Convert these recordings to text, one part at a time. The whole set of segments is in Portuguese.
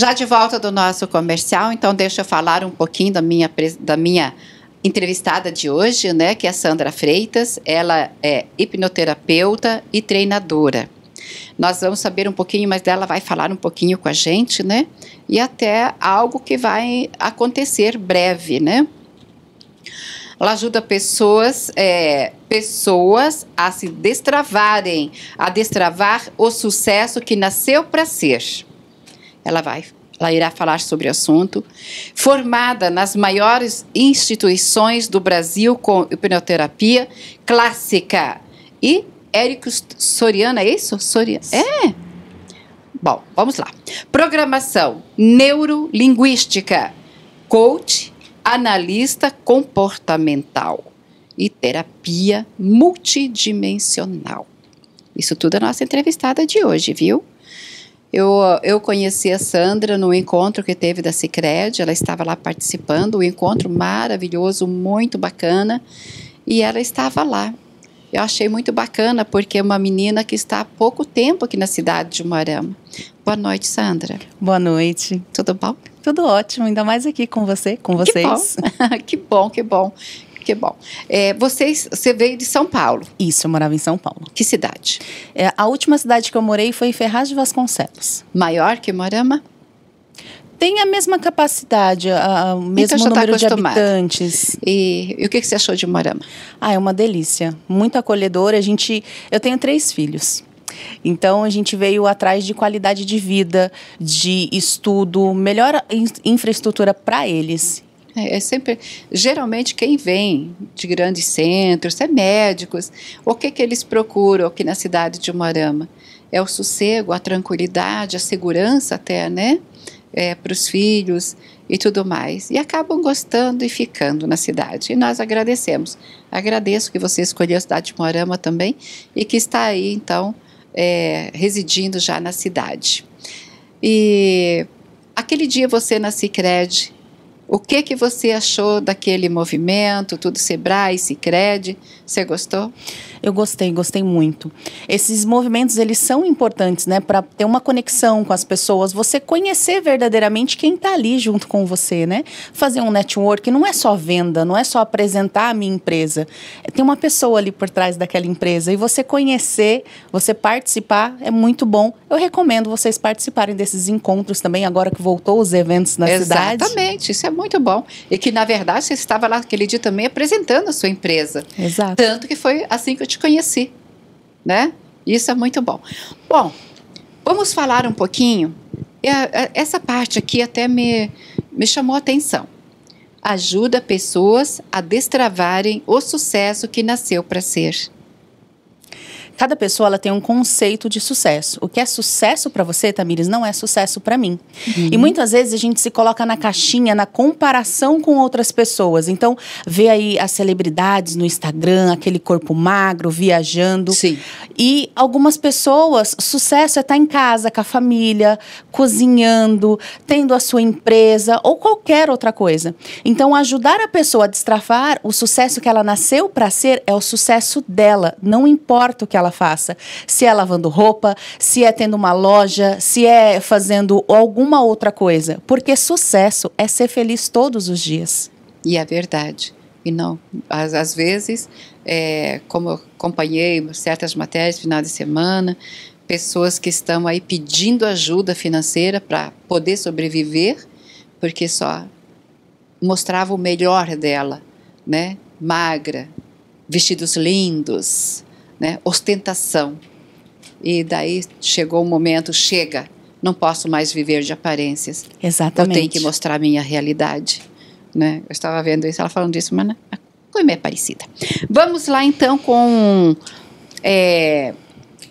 Já de volta do nosso comercial, então deixa eu falar um pouquinho da minha, da minha entrevistada de hoje, né, que é a Sandra Freitas. Ela é hipnoterapeuta e treinadora. Nós vamos saber um pouquinho, mas dela vai falar um pouquinho com a gente, né? E até algo que vai acontecer breve, né? Ela ajuda pessoas, é, pessoas a se destravarem, a destravar o sucesso que nasceu para ser. Ela vai, ela irá falar sobre o assunto. Formada nas maiores instituições do Brasil com hipnoterapia clássica. E Érico Soriano, é isso? Soriano. É. Bom, vamos lá. Programação neurolinguística, coach, analista comportamental e terapia multidimensional. Isso tudo é nossa entrevistada de hoje, viu? Eu, eu conheci a Sandra no encontro que teve da Cicred, ela estava lá participando, um encontro maravilhoso, muito bacana, e ela estava lá. Eu achei muito bacana, porque é uma menina que está há pouco tempo aqui na cidade de Moarama. Boa noite, Sandra. Boa noite. Tudo bom? Tudo ótimo, ainda mais aqui com você, com vocês. bom, que bom. Que bom. Que bom, é, vocês, você veio de São Paulo. Isso, eu morava em São Paulo. Que cidade? É, a última cidade que eu morei foi em Ferraz de Vasconcelos. Maior que Morama? tem a mesma capacidade, a, o então mesmo então, número tá de habitantes. E, e o que, você achou de Morama? Ah, é uma delícia, muito acolhedora. A gente, eu tenho três filhos. Então a gente veio atrás de qualidade de vida, de estudo, melhor infraestrutura para eles é, é, sempre, geralmente quem vem de grandes centros, é médicos. O que que eles procuram aqui na cidade de Umarama? É o sossego, a tranquilidade, a segurança até, né? É, para os filhos e tudo mais. E acabam gostando e ficando na cidade. E nós agradecemos. Agradeço que você escolheu a cidade de Moarama também e que está aí, então, é, residindo já na cidade. E aquele dia você na Cicred o que que você achou daquele movimento, tudo Sebrae, Sicredi? Você gostou? Eu gostei, gostei muito. Esses movimentos, eles são importantes, né? Para ter uma conexão com as pessoas, você conhecer verdadeiramente quem está ali junto com você, né? Fazer um network não é só venda, não é só apresentar a minha empresa. É Tem uma pessoa ali por trás daquela empresa e você conhecer, você participar é muito bom. Eu recomendo vocês participarem desses encontros também, agora que voltou os eventos na Exatamente, cidade. Exatamente, isso é muito bom. E que, na verdade, você estava lá aquele dia também apresentando a sua empresa. Exato. Tanto que foi assim que eu te conheci, né? Isso é muito bom. Bom, vamos falar um pouquinho. É, é, essa parte aqui até me, me chamou a atenção. Ajuda pessoas a destravarem o sucesso que nasceu para ser. Cada pessoa ela tem um conceito de sucesso. O que é sucesso para você, Tamires, não é sucesso para mim. Uhum. E muitas vezes a gente se coloca na caixinha, na comparação com outras pessoas. Então, vê aí as celebridades no Instagram, aquele corpo magro, viajando. Sim. E algumas pessoas, sucesso é estar tá em casa com a família, cozinhando, tendo a sua empresa ou qualquer outra coisa. Então, ajudar a pessoa a destrafar o sucesso que ela nasceu para ser é o sucesso dela, não importa o que ela ela faça. Se é lavando roupa, se é tendo uma loja, se é fazendo alguma outra coisa. Porque sucesso é ser feliz todos os dias. E é verdade. E não, às, às vezes, é, como acompanhei certas matérias final de semana, pessoas que estão aí pedindo ajuda financeira para poder sobreviver, porque só mostrava o melhor dela, né? Magra, vestidos lindos, né? ostentação. E daí chegou o um momento, chega, não posso mais viver de aparências. Exatamente. Eu tenho que mostrar a minha realidade. Né? Eu estava vendo isso, ela falando disso, mas a coisa é parecida. Vamos lá então com é,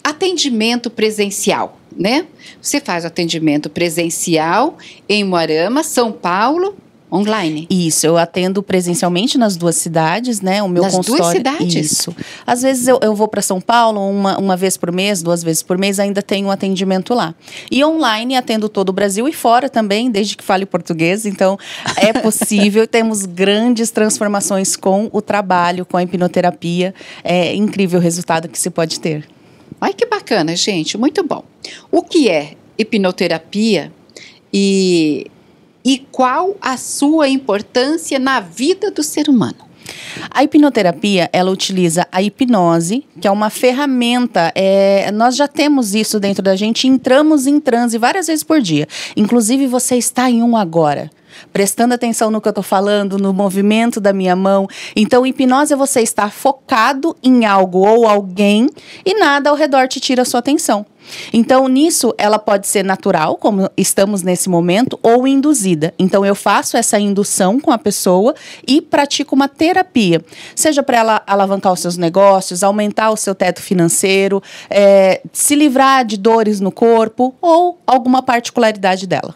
atendimento presencial. Né? Você faz atendimento presencial em Moarama, São Paulo Online. Isso, eu atendo presencialmente nas duas cidades, né? O meu nas consultório. Nas duas cidades? Isso. Às vezes eu, eu vou para São Paulo uma, uma vez por mês, duas vezes por mês, ainda tenho um atendimento lá. E online atendo todo o Brasil e fora também, desde que fale português. Então é possível. Temos grandes transformações com o trabalho, com a hipnoterapia. É incrível o resultado que se pode ter. Ai, que bacana, gente. Muito bom. O que é hipnoterapia? E e qual a sua importância na vida do ser humano? A hipnoterapia, ela utiliza a hipnose, que é uma ferramenta, é, nós já temos isso dentro da gente, entramos em transe várias vezes por dia. Inclusive, você está em um agora prestando atenção no que eu estou falando, no movimento da minha mão. Então, hipnose é você estar focado em algo ou alguém e nada ao redor te tira a sua atenção. Então, nisso, ela pode ser natural, como estamos nesse momento, ou induzida. Então, eu faço essa indução com a pessoa e pratico uma terapia, seja para ela alavancar os seus negócios, aumentar o seu teto financeiro, é, se livrar de dores no corpo ou alguma particularidade dela.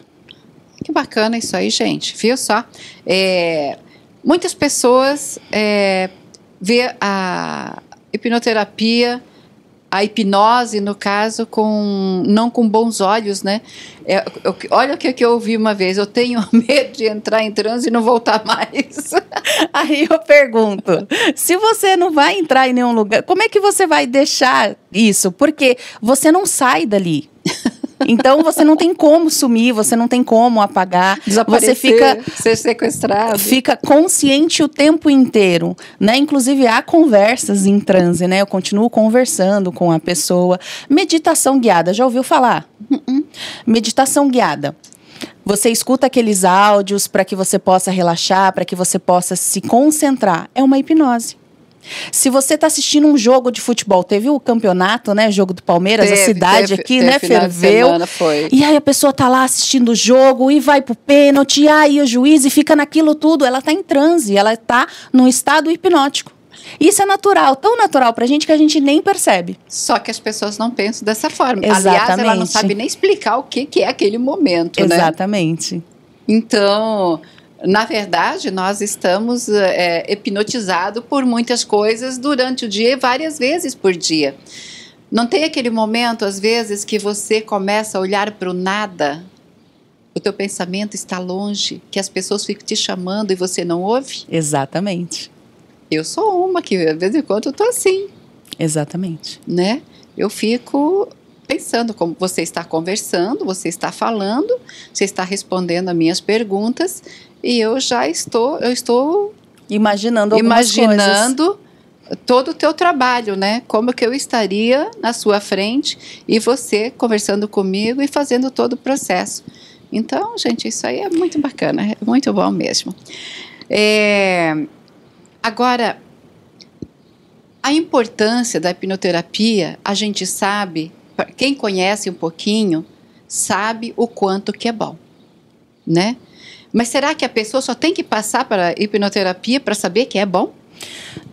Que bacana isso aí, gente. Viu só? É, muitas pessoas é, vê a hipnoterapia a hipnose, no caso, com não com bons olhos, né? É, eu, olha o que, que eu ouvi uma vez, eu tenho medo de entrar em transe e não voltar mais. Aí eu pergunto, se você não vai entrar em nenhum lugar, como é que você vai deixar isso? Porque você não sai dali. Então você não tem como sumir, você não tem como apagar. Desaparecer, você fica ser sequestrado. Fica consciente o tempo inteiro, né? Inclusive há conversas em transe, né? Eu continuo conversando com a pessoa. Meditação guiada, já ouviu falar? Hum, hum. Meditação guiada. Você escuta aqueles áudios para que você possa relaxar, para que você possa se concentrar. É uma hipnose. Se você está assistindo um jogo de futebol, teve o campeonato, né? Jogo do Palmeiras, teve, a cidade teve, aqui, teve, né? Ferveu. e aí a pessoa tá lá assistindo o jogo e vai pro pênalti, e aí o juiz e fica naquilo tudo. Ela tá em transe, ela tá num estado hipnótico. Isso é natural, tão natural pra gente que a gente nem percebe. Só que as pessoas não pensam dessa forma. Exatamente. Aliás, ela não sabe nem explicar o que, que é aquele momento, Exatamente. né? Exatamente. Então, na verdade, nós estamos é, hipnotizados por muitas coisas durante o dia e várias vezes por dia. Não tem aquele momento, às vezes, que você começa a olhar para o nada, o teu pensamento está longe, que as pessoas ficam te chamando e você não ouve? Exatamente. Eu sou uma que, de vez em quando, eu tô assim. Exatamente. Né? Eu fico pensando como você está conversando, você está falando, você está respondendo as minhas perguntas e eu já estou, eu estou imaginando imaginando coisas. todo o teu trabalho, né? Como que eu estaria na sua frente e você conversando comigo e fazendo todo o processo. Então, gente, isso aí é muito bacana, é muito bom mesmo. É, agora, a importância da hipnoterapia, a gente sabe, quem conhece um pouquinho, sabe o quanto que é bom, né? Mas será que a pessoa só tem que passar para hipnoterapia para saber que é bom?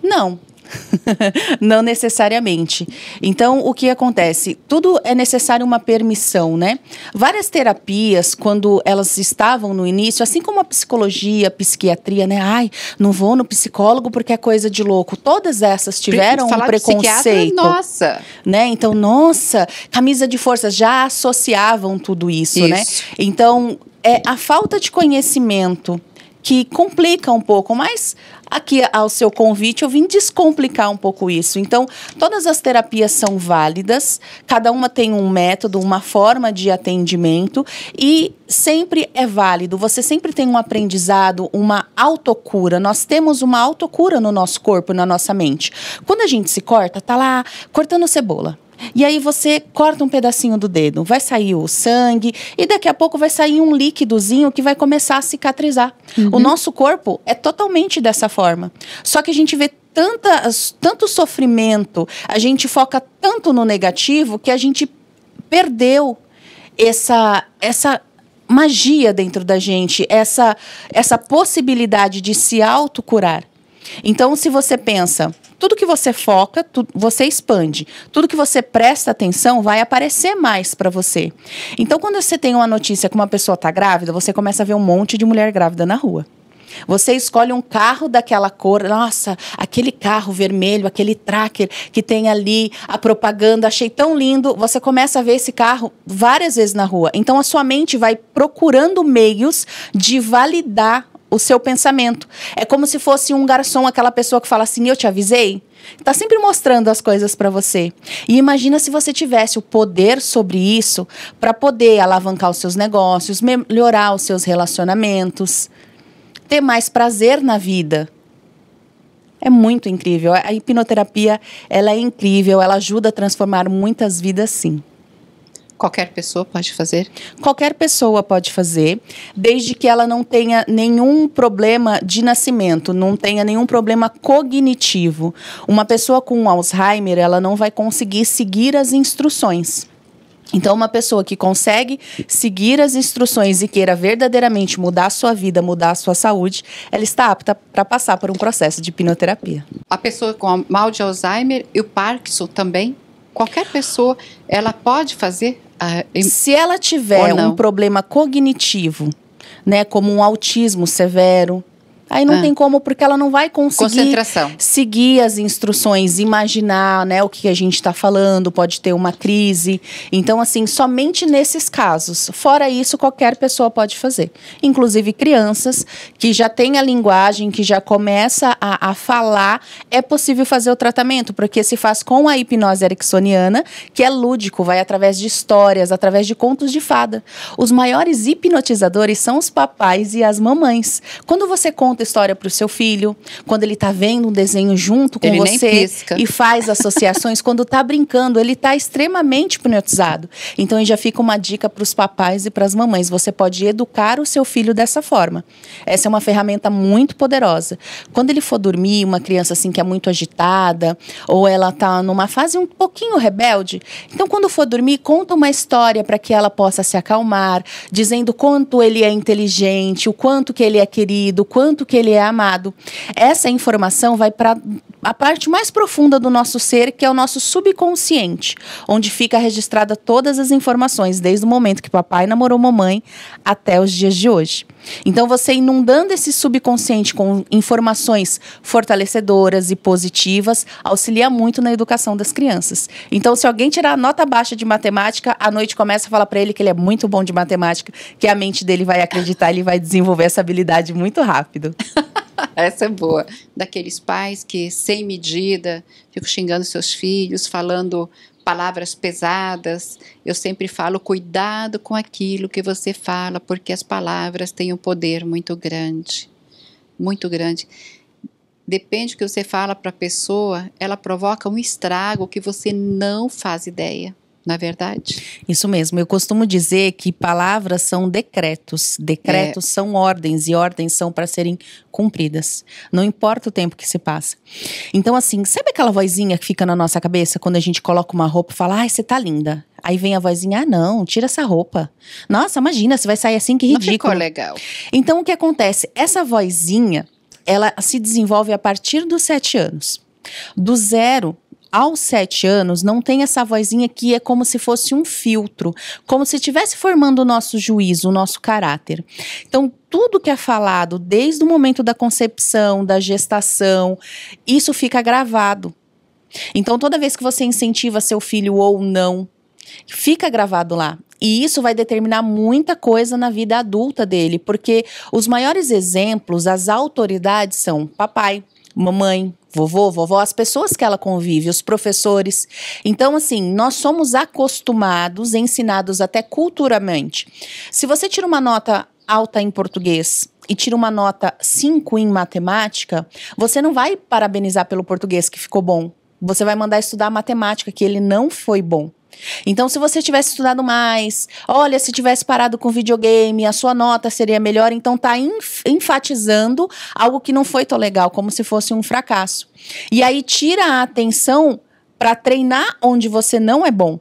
Não. não necessariamente. Então, o que acontece? Tudo é necessário uma permissão, né? Várias terapias, quando elas estavam no início, assim como a psicologia, a psiquiatria, né? Ai, não vou no psicólogo porque é coisa de louco. Todas essas tiveram Falar um preconceito. Nossa! Né? Então, nossa, camisa de força já associavam tudo isso, né? isso. né? Então, é a falta de conhecimento que complica um pouco, mas aqui ao seu convite eu vim descomplicar um pouco isso. Então, todas as terapias são válidas, cada uma tem um método, uma forma de atendimento e sempre é válido. Você sempre tem um aprendizado, uma autocura. Nós temos uma autocura no nosso corpo, na nossa mente. Quando a gente se corta, tá lá cortando cebola e aí você corta um pedacinho do dedo, vai sair o sangue e daqui a pouco vai sair um líquidozinho que vai começar a cicatrizar. Uhum. O nosso corpo é totalmente dessa forma. Só que a gente vê tanta, tanto sofrimento, a gente foca tanto no negativo que a gente perdeu essa essa magia dentro da gente, essa essa possibilidade de se autocurar. Então, se você pensa, tudo que você foca, tu, você expande. Tudo que você presta atenção vai aparecer mais para você. Então, quando você tem uma notícia que uma pessoa está grávida, você começa a ver um monte de mulher grávida na rua. Você escolhe um carro daquela cor, nossa, aquele carro vermelho, aquele tracker que tem ali a propaganda, achei tão lindo. Você começa a ver esse carro várias vezes na rua. Então a sua mente vai procurando meios de validar o seu pensamento. É como se fosse um garçom, aquela pessoa que fala assim: Eu te avisei. Está sempre mostrando as coisas para você. E imagina se você tivesse o poder sobre isso para poder alavancar os seus negócios, melhorar os seus relacionamentos, ter mais prazer na vida. É muito incrível. A hipnoterapia, ela é incrível, ela ajuda a transformar muitas vidas, sim. Qualquer pessoa pode fazer? Qualquer pessoa pode fazer, desde que ela não tenha nenhum problema de nascimento, não tenha nenhum problema cognitivo. Uma pessoa com Alzheimer, ela não vai conseguir seguir as instruções. Então, uma pessoa que consegue seguir as instruções e queira verdadeiramente mudar a sua vida, mudar a sua saúde, ela está apta para passar por um processo de hipnoterapia. A pessoa com mal de Alzheimer e o Parkinson também, qualquer pessoa, ela pode fazer ah, Se ela tiver um problema cognitivo, né, como um autismo severo, Aí não ah. tem como, porque ela não vai conseguir seguir as instruções, imaginar né, o que a gente está falando, pode ter uma crise. Então, assim, somente nesses casos. Fora isso, qualquer pessoa pode fazer. Inclusive crianças que já têm a linguagem, que já começa a, a falar, é possível fazer o tratamento, porque se faz com a hipnose ericksoniana, que é lúdico, vai através de histórias, através de contos de fada. Os maiores hipnotizadores são os papais e as mamães. Quando você conta conta história para o seu filho, quando ele está vendo um desenho junto com ele você e faz associações, quando está brincando, ele está extremamente hipnotizado. Então já fica uma dica para os papais e para as mamães: você pode educar o seu filho dessa forma. Essa é uma ferramenta muito poderosa. Quando ele for dormir, uma criança assim que é muito agitada ou ela está numa fase um pouquinho rebelde, então quando for dormir, conta uma história para que ela possa se acalmar, dizendo quanto ele é inteligente, o quanto que ele é querido, o quanto que ele é amado. Essa informação vai para a parte mais profunda do nosso ser, que é o nosso subconsciente, onde fica registrada todas as informações, desde o momento que papai namorou mamãe até os dias de hoje. Então, você inundando esse subconsciente com informações fortalecedoras e positivas auxilia muito na educação das crianças. Então, se alguém tirar nota baixa de matemática, à noite começa a falar para ele que ele é muito bom de matemática, que a mente dele vai acreditar, ele vai desenvolver essa habilidade muito rápido. Essa é boa. Daqueles pais que, sem medida, ficam xingando seus filhos, falando palavras pesadas. Eu sempre falo cuidado com aquilo que você fala, porque as palavras têm um poder muito grande, muito grande. Depende do que você fala para a pessoa, ela provoca um estrago que você não faz ideia na é verdade. Isso mesmo. Eu costumo dizer que palavras são decretos, decretos é. são ordens e ordens são para serem cumpridas. Não importa o tempo que se passa. Então, assim, sabe aquela vozinha que fica na nossa cabeça quando a gente coloca uma roupa e fala, ai, você tá linda. Aí vem a vozinha, ah, não, tira essa roupa. Nossa, imagina, você vai sair assim, que ridículo. Não ficou legal. Então, o que acontece? Essa vozinha, ela se desenvolve a partir dos sete anos. Do zero aos sete anos não tem essa vozinha que é como se fosse um filtro, como se estivesse formando o nosso juízo, o nosso caráter. Então, tudo que é falado desde o momento da concepção, da gestação, isso fica gravado. Então, toda vez que você incentiva seu filho ou não, fica gravado lá. E isso vai determinar muita coisa na vida adulta dele, porque os maiores exemplos, as autoridades são papai, mamãe, vovô, vovó, as pessoas que ela convive, os professores. Então, assim, nós somos acostumados, ensinados até culturalmente. Se você tira uma nota alta em português e tira uma nota 5 em matemática, você não vai parabenizar pelo português que ficou bom. Você vai mandar estudar matemática, que ele não foi bom. Então, se você tivesse estudado mais, olha, se tivesse parado com videogame, a sua nota seria melhor. Então, tá enfatizando algo que não foi tão legal, como se fosse um fracasso. E aí tira a atenção para treinar onde você não é bom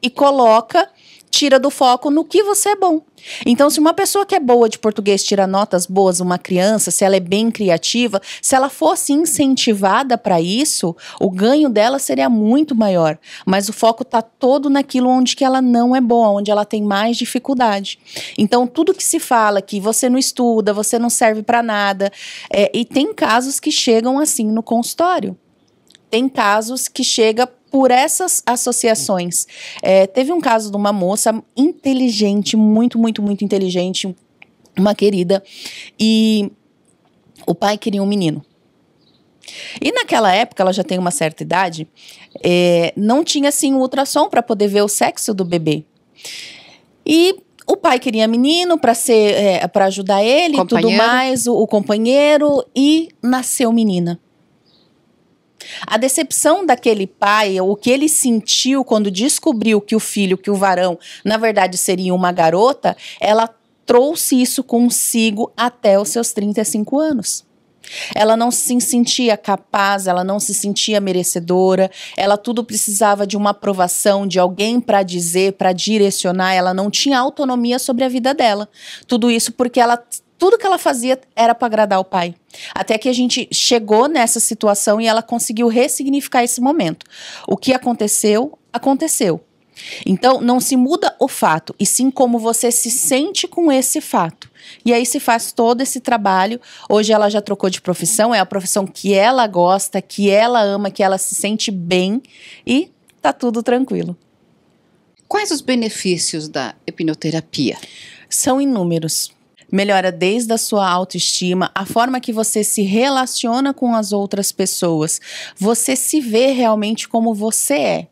e coloca tira do foco no que você é bom. Então, se uma pessoa que é boa de português tira notas boas, uma criança, se ela é bem criativa, se ela fosse incentivada para isso, o ganho dela seria muito maior. Mas o foco está todo naquilo onde que ela não é boa, onde ela tem mais dificuldade. Então, tudo que se fala que você não estuda, você não serve para nada, é, e tem casos que chegam assim no consultório. Tem casos que chega por essas associações. É, teve um caso de uma moça inteligente, muito, muito, muito inteligente, uma querida, e o pai queria um menino. E naquela época, ela já tem uma certa idade, é, não tinha assim um ultrassom para poder ver o sexo do bebê. E o pai queria menino para ser é, para ajudar ele, e tudo mais, o, o companheiro e nasceu menina. A decepção daquele pai, o que ele sentiu quando descobriu que o filho, que o varão, na verdade seria uma garota, ela trouxe isso consigo até os seus 35 anos. Ela não se sentia capaz, ela não se sentia merecedora, ela tudo precisava de uma aprovação, de alguém para dizer, para direcionar, ela não tinha autonomia sobre a vida dela. Tudo isso porque ela tudo que ela fazia era para agradar o pai. Até que a gente chegou nessa situação e ela conseguiu ressignificar esse momento. O que aconteceu, aconteceu. Então, não se muda o fato, e sim como você se sente com esse fato. E aí se faz todo esse trabalho. Hoje ela já trocou de profissão, é a profissão que ela gosta, que ela ama, que ela se sente bem e tá tudo tranquilo. Quais os benefícios da hipnoterapia? São inúmeros. Melhora desde a sua autoestima, a forma que você se relaciona com as outras pessoas. Você se vê realmente como você é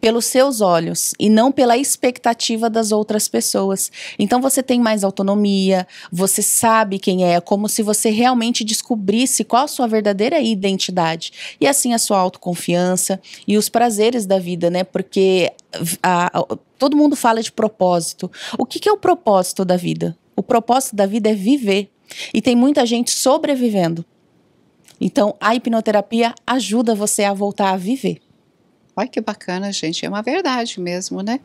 pelos seus olhos e não pela expectativa das outras pessoas. Então você tem mais autonomia, você sabe quem é, é, como se você realmente descobrisse qual a sua verdadeira identidade. E assim a sua autoconfiança e os prazeres da vida, né? Porque a, a, todo mundo fala de propósito. O que, que é o propósito da vida? O propósito da vida é viver. E tem muita gente sobrevivendo. Então, a hipnoterapia ajuda você a voltar a viver. Olha que bacana, gente, é uma verdade mesmo, né?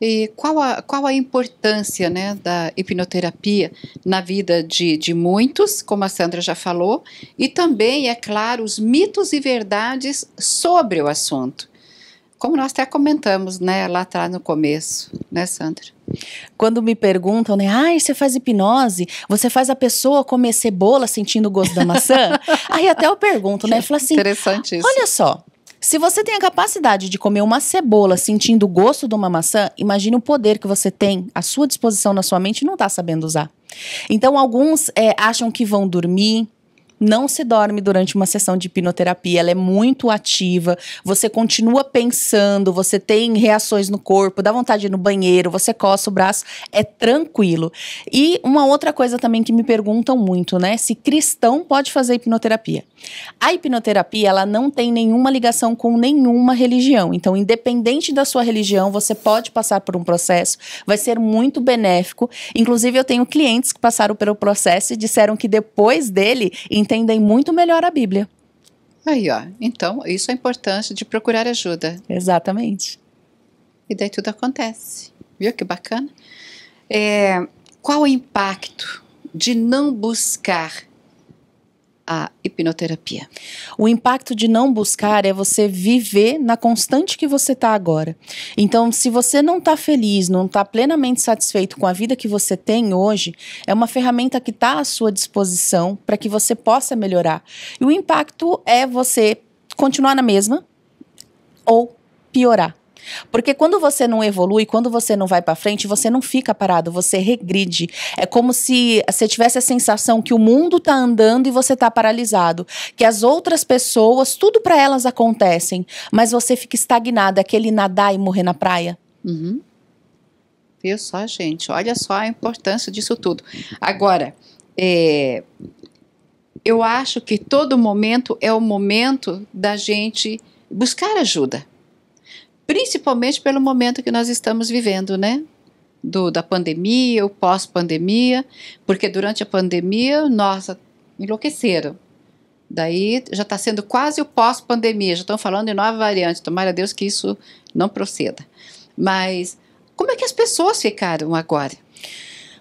E qual a, qual a importância né, da hipnoterapia na vida de, de muitos, como a Sandra já falou, e também, é claro, os mitos e verdades sobre o assunto. Como nós até comentamos né, lá atrás no começo, né, Sandra? Quando me perguntam, né? Ai, você faz hipnose? Você faz a pessoa comer cebola sentindo o gosto da maçã? Aí até eu pergunto, né? Eu falo assim, Interessante isso. Olha só, se você tem a capacidade de comer uma cebola sentindo o gosto de uma maçã, imagine o poder que você tem à sua disposição na sua mente e não está sabendo usar. Então, alguns é, acham que vão dormir, não se dorme durante uma sessão de hipnoterapia, ela é muito ativa, você continua pensando, você tem reações no corpo, dá vontade de ir no banheiro, você coça o braço, é tranquilo. E uma outra coisa também que me perguntam muito, né? Se cristão pode fazer hipnoterapia. A hipnoterapia, ela não tem nenhuma ligação com nenhuma religião. Então, independente da sua religião, você pode passar por um processo, vai ser muito benéfico. Inclusive, eu tenho clientes que passaram pelo processo e disseram que depois dele entendem muito melhor a Bíblia. Aí, ó. Então, isso é a importância de procurar ajuda. Exatamente. E daí tudo acontece. Viu que bacana? É, qual o impacto de não buscar a hipnoterapia. O impacto de não buscar é você viver na constante que você está agora. Então, se você não está feliz, não está plenamente satisfeito com a vida que você tem hoje, é uma ferramenta que está à sua disposição para que você possa melhorar. E o impacto é você continuar na mesma ou piorar. Porque quando você não evolui, quando você não vai para frente, você não fica parado, você regride. É como se você tivesse a sensação que o mundo tá andando e você tá paralisado, que as outras pessoas, tudo para elas acontecem, mas você fica estagnado, é aquele nadar e morrer na praia. Uhum. Viu só, gente? Olha só a importância disso tudo. Agora, é, eu acho que todo momento é o momento da gente buscar ajuda principalmente pelo momento que nós estamos vivendo, né? Do, da pandemia, o pós-pandemia, porque durante a pandemia, nossa, enlouqueceram. Daí já está sendo quase o pós-pandemia, já estão falando em nova variante. Tomara a Deus que isso não proceda. Mas como é que as pessoas ficaram agora?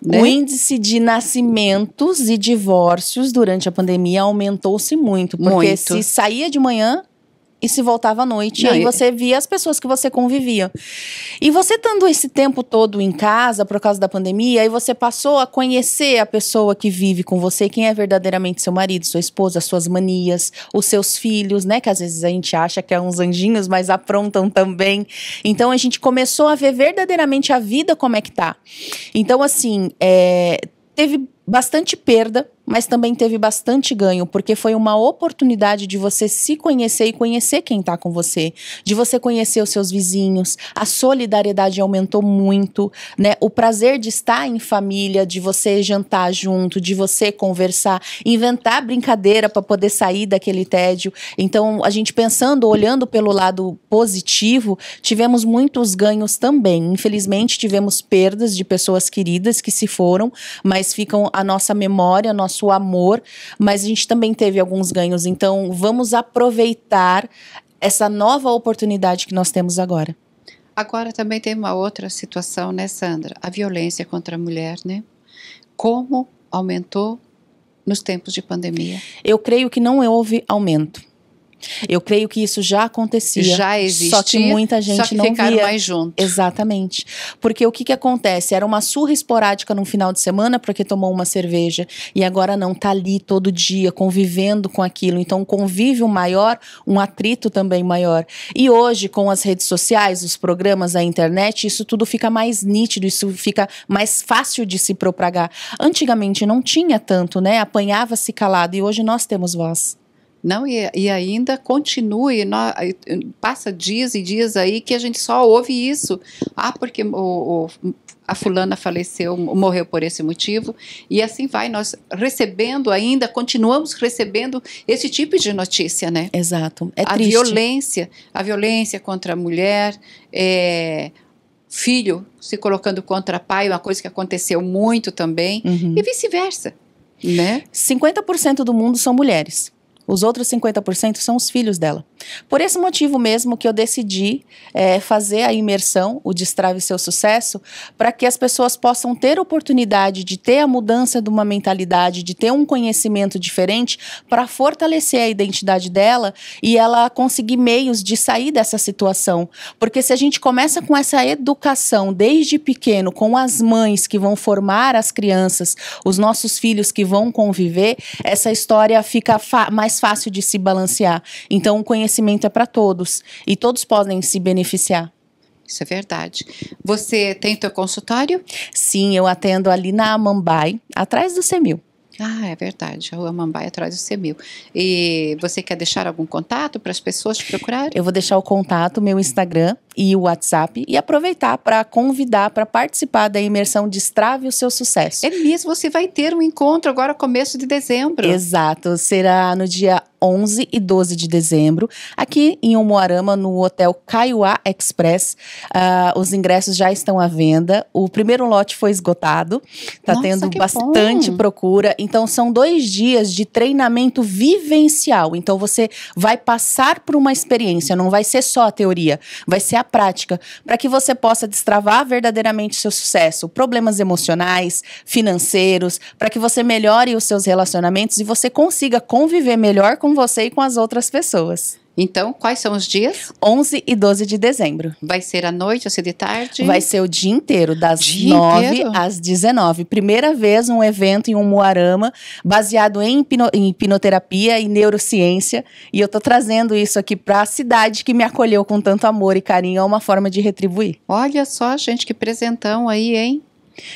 Né? O índice de nascimentos e divórcios durante a pandemia aumentou-se muito, porque muito. se saía de manhã, e se voltava à noite. Não, e aí você via as pessoas que você convivia. E você estando esse tempo todo em casa por causa da pandemia, aí você passou a conhecer a pessoa que vive com você, quem é verdadeiramente seu marido, sua esposa, suas manias, os seus filhos, né? Que às vezes a gente acha que é uns anjinhos, mas aprontam também. Então a gente começou a ver verdadeiramente a vida como é que tá. Então, assim, é, teve bastante perda mas também teve bastante ganho, porque foi uma oportunidade de você se conhecer e conhecer quem está com você, de você conhecer os seus vizinhos, a solidariedade aumentou muito, né? O prazer de estar em família, de você jantar junto, de você conversar, inventar brincadeira para poder sair daquele tédio. Então, a gente pensando, olhando pelo lado positivo, tivemos muitos ganhos também. Infelizmente, tivemos perdas de pessoas queridas que se foram, mas ficam a nossa memória, nosso nosso amor, mas a gente também teve alguns ganhos. Então, vamos aproveitar essa nova oportunidade que nós temos agora. Agora também tem uma outra situação, né, Sandra? A violência contra a mulher, né? Como aumentou nos tempos de pandemia? Eu creio que não houve aumento. Eu creio que isso já acontecia. Já existia. Só que muita gente só que não ficaram via. mais junto. Exatamente. Porque o que, que acontece? Era uma surra esporádica num final de semana porque tomou uma cerveja e agora não tá ali todo dia convivendo com aquilo. Então, um convívio maior, um atrito também maior. E hoje, com as redes sociais, os programas, a internet, isso tudo fica mais nítido, isso fica mais fácil de se propagar. Antigamente não tinha tanto, né? Apanhava-se calado e hoje nós temos voz. Não, e, e ainda continue, no, passa dias e dias aí que a gente só ouve isso. Ah, porque o, o, a fulana faleceu, morreu por esse motivo. E assim vai, nós recebendo ainda, continuamos recebendo esse tipo de notícia, né? Exato. É a triste. violência, a violência contra a mulher, é, filho se colocando contra pai, uma coisa que aconteceu muito também, uhum. e vice-versa. Né? 50% do mundo são mulheres. Os outros 50% são os filhos dela. Por esse motivo mesmo que eu decidi é, fazer a imersão, o Destrave Seu Sucesso, para que as pessoas possam ter oportunidade de ter a mudança de uma mentalidade, de ter um conhecimento diferente para fortalecer a identidade dela e ela conseguir meios de sair dessa situação. Porque se a gente começa com essa educação desde pequeno, com as mães que vão formar as crianças, os nossos filhos que vão conviver, essa história fica mais fácil de se balancear. Então, o conhecimento conhecimento é para todos e todos podem se beneficiar. Isso é verdade. Você tem teu consultório? Sim, eu atendo ali na Amambai, atrás do Semil. Ah, é verdade. A Rua Mambai é atrás do Semil. E você quer deixar algum contato para as pessoas te procurarem? Eu vou deixar o contato, meu Instagram e o WhatsApp e aproveitar para convidar para participar da imersão Destrave o seu sucesso. É mesmo, você vai ter um encontro agora começo de dezembro. Exato, será no dia 11 e 12 de dezembro, aqui em Omoarama, no Hotel Kaiowá Express. Uh, os ingressos já estão à venda. O primeiro lote foi esgotado, está tendo bastante bom. procura. Então, são dois dias de treinamento vivencial. Então, você vai passar por uma experiência, não vai ser só a teoria, vai ser a prática, para que você possa destravar verdadeiramente seu sucesso, problemas emocionais, financeiros, para que você melhore os seus relacionamentos e você consiga conviver melhor com você e com as outras pessoas. Então, quais são os dias? 11 e 12 de dezembro. Vai ser à noite, ou se de tarde? Vai ser o dia inteiro, das dia 9 inteiro? às 19. Primeira vez um evento em um Moarama baseado em, hipno em hipnoterapia e neurociência. E eu tô trazendo isso aqui para a cidade que me acolheu com tanto amor e carinho. É uma forma de retribuir. Olha só, gente, que presentão aí, hein?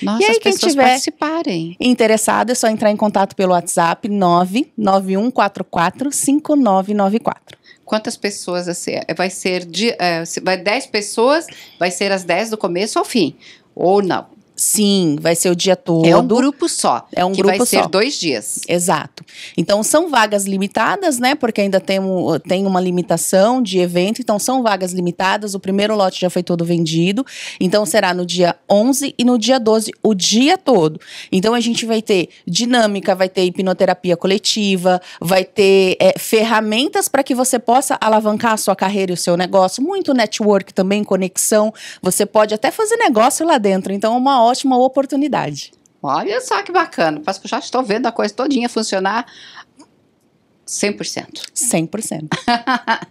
Nossa, e aí, quem tiver participarem. interessado, é só entrar em contato pelo WhatsApp 5994 quantas pessoas assim, vai ser de, é, vai 10 pessoas, vai ser as 10 do começo ao fim, ou não. Sim, vai ser o dia todo. É um grupo só. É um que grupo vai só. ser dois dias. Exato. Então são vagas limitadas, né? Porque ainda tem, um, tem uma limitação de evento, então são vagas limitadas. O primeiro lote já foi todo vendido. Então será no dia 11 e no dia 12, o dia todo. Então a gente vai ter dinâmica, vai ter hipnoterapia coletiva, vai ter é, ferramentas para que você possa alavancar a sua carreira e o seu negócio. Muito network também, conexão. Você pode até fazer negócio lá dentro. Então uma hora ótima oportunidade. Olha só que bacana. Páscoa, já estou vendo a coisa todinha funcionar 100%. 100%.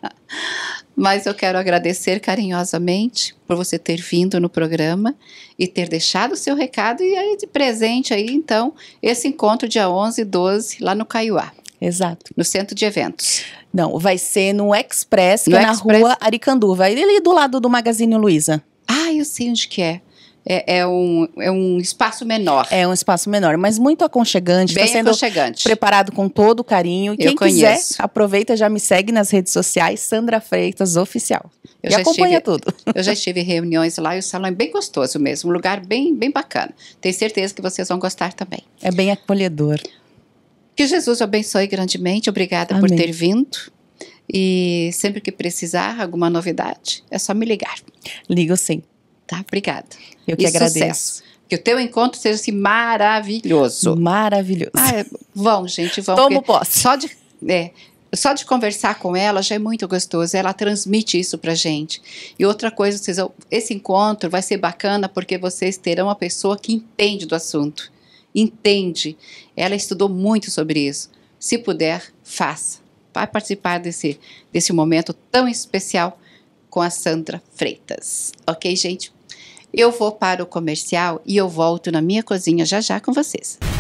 Mas eu quero agradecer carinhosamente por você ter vindo no programa e ter deixado o seu recado e aí de presente aí, então, esse encontro dia 11 e 12 lá no Caiuá. Exato. No centro de eventos. Não, vai ser no Express, que no é na Express. rua Aricanduva, ele é ali do lado do Magazine Luiza. Ah, eu sei onde que é. É, é, um, é um espaço menor. É um espaço menor, mas muito aconchegante. Tá bem tá sendo aconchegante. Preparado com todo carinho. E quem quiser, aproveita, já me segue nas redes sociais, Sandra Freitas Oficial. Eu e acompanha estive, tudo. Eu já estive em reuniões lá e o salão é bem gostoso mesmo. Um lugar bem, bem bacana. Tenho certeza que vocês vão gostar também. É bem acolhedor. Que Jesus abençoe grandemente. Obrigada Amém. por ter vindo. E sempre que precisar alguma novidade, é só me ligar. Ligo sim. Tá? Obrigada. Eu que e agradeço. Sucesso. Que o teu encontro seja assim, maravilhoso. Maravilhoso. Ah, é, vão, gente, vão. Tomo posse. Só de, é, só de conversar com ela já é muito gostoso. Ela transmite isso pra gente. E outra coisa, vocês, esse encontro vai ser bacana porque vocês terão uma pessoa que entende do assunto. Entende. Ela estudou muito sobre isso. Se puder, faça. Vai participar desse, desse momento tão especial com a Sandra Freitas. Ok, gente? Eu vou para o comercial e eu volto na minha cozinha já já com vocês.